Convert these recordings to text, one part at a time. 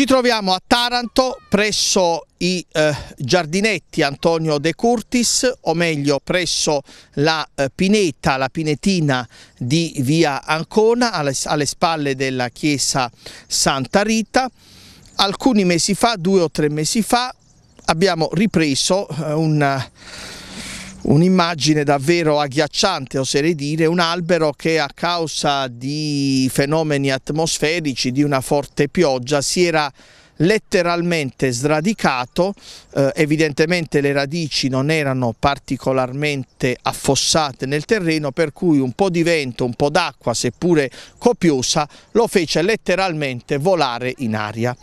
Ci troviamo a Taranto presso i eh, giardinetti Antonio De Curtis, o meglio presso la eh, pineta, la pinetina di via Ancona, alle, alle spalle della chiesa Santa Rita. Alcuni mesi fa, due o tre mesi fa, abbiamo ripreso eh, un un'immagine davvero agghiacciante, oserei dire, un albero che a causa di fenomeni atmosferici, di una forte pioggia, si era letteralmente sradicato, eh, evidentemente le radici non erano particolarmente affossate nel terreno per cui un po' di vento, un po' d'acqua seppure copiosa lo fece letteralmente volare in aria.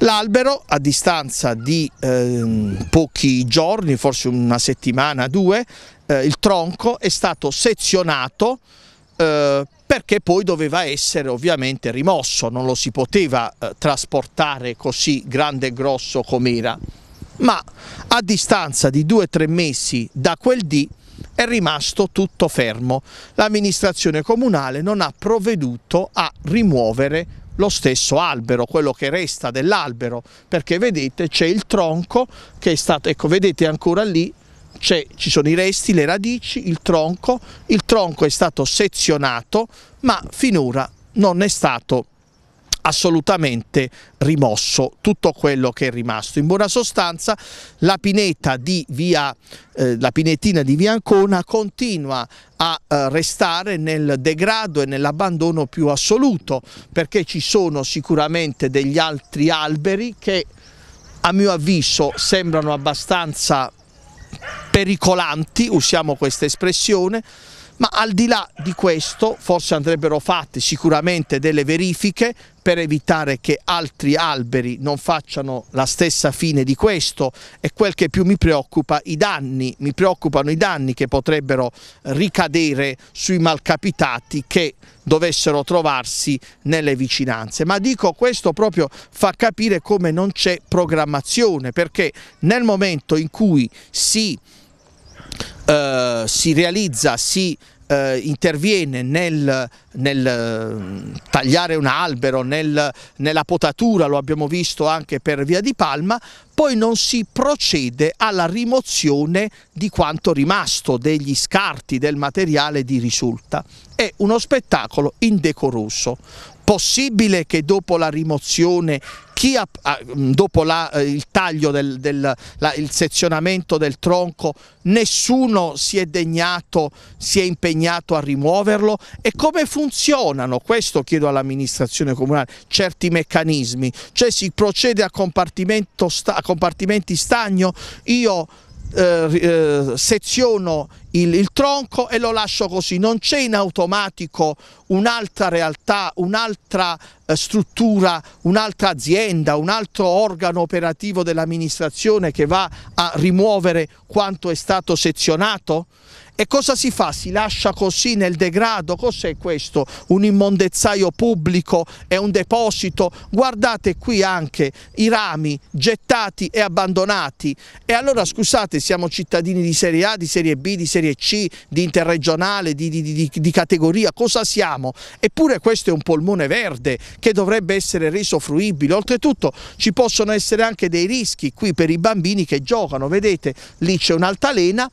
L'albero a distanza di eh, pochi giorni, forse una settimana, due, eh, il tronco è stato sezionato eh, perché poi doveva essere ovviamente rimosso, non lo si poteva eh, trasportare così grande e grosso com'era, ma a distanza di due o tre mesi da quel dì è rimasto tutto fermo. L'amministrazione comunale non ha provveduto a rimuovere lo stesso albero, quello che resta dell'albero, perché vedete c'è il tronco che è stato, ecco vedete ancora lì ci sono i resti, le radici, il tronco, il tronco è stato sezionato ma finora non è stato assolutamente rimosso tutto quello che è rimasto. In buona sostanza la, di via, eh, la pinettina di via Ancona continua a eh, restare nel degrado e nell'abbandono più assoluto perché ci sono sicuramente degli altri alberi che a mio avviso sembrano abbastanza pericolanti, usiamo questa espressione, ma al di là di questo forse andrebbero fatte sicuramente delle verifiche per evitare che altri alberi non facciano la stessa fine di questo e quel che più mi preoccupa i danni, mi preoccupano i danni che potrebbero ricadere sui malcapitati che dovessero trovarsi nelle vicinanze. Ma dico questo proprio fa capire come non c'è programmazione perché nel momento in cui si, eh, si realizza, si eh, interviene nel, nel, eh, tagliare un albero, nel, nella potatura, lo abbiamo visto anche per via di Palma, poi non si procede alla rimozione di quanto rimasto, degli scarti, del materiale di risulta. È uno spettacolo indecoroso. Possibile che dopo la rimozione chi ha, dopo la, eh, il taglio, del, del, la, il sezionamento del tronco, nessuno si è degnato, si è impegnato a rimuoverlo e come funzionano, questo chiedo all'amministrazione comunale, certi meccanismi, cioè si procede a, compartimento, a compartimenti stagno, io eh, eh, seziono il, il, tronco e lo lascio così, non c'è in automatico un'altra realtà, un'altra eh, struttura, un'altra azienda, un altro organo operativo dell'amministrazione che va a rimuovere quanto è stato sezionato e cosa si fa? Si lascia così nel degrado? Cos'è questo? Un immondezzaio pubblico? È un deposito? Guardate qui anche i rami gettati e abbandonati. E allora scusate, siamo cittadini di serie A, di serie B, di serie C, di interregionale, di, di, di, di categoria, cosa siamo? Eppure questo è un polmone verde che dovrebbe essere reso fruibile. Oltretutto ci possono essere anche dei rischi qui per i bambini che giocano, vedete lì c'è un'altalena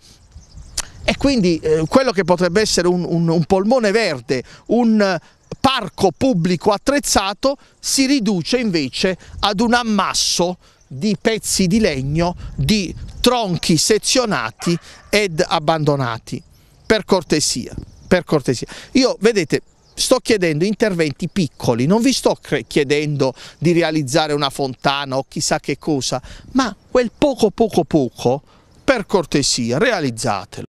e quindi eh, quello che potrebbe essere un, un, un polmone verde, un eh, parco pubblico attrezzato, si riduce invece ad un ammasso di pezzi di legno, di tronchi sezionati ed abbandonati. Per cortesia, per cortesia. Io, vedete, sto chiedendo interventi piccoli, non vi sto chiedendo di realizzare una fontana o chissà che cosa, ma quel poco poco poco, per cortesia, realizzatelo.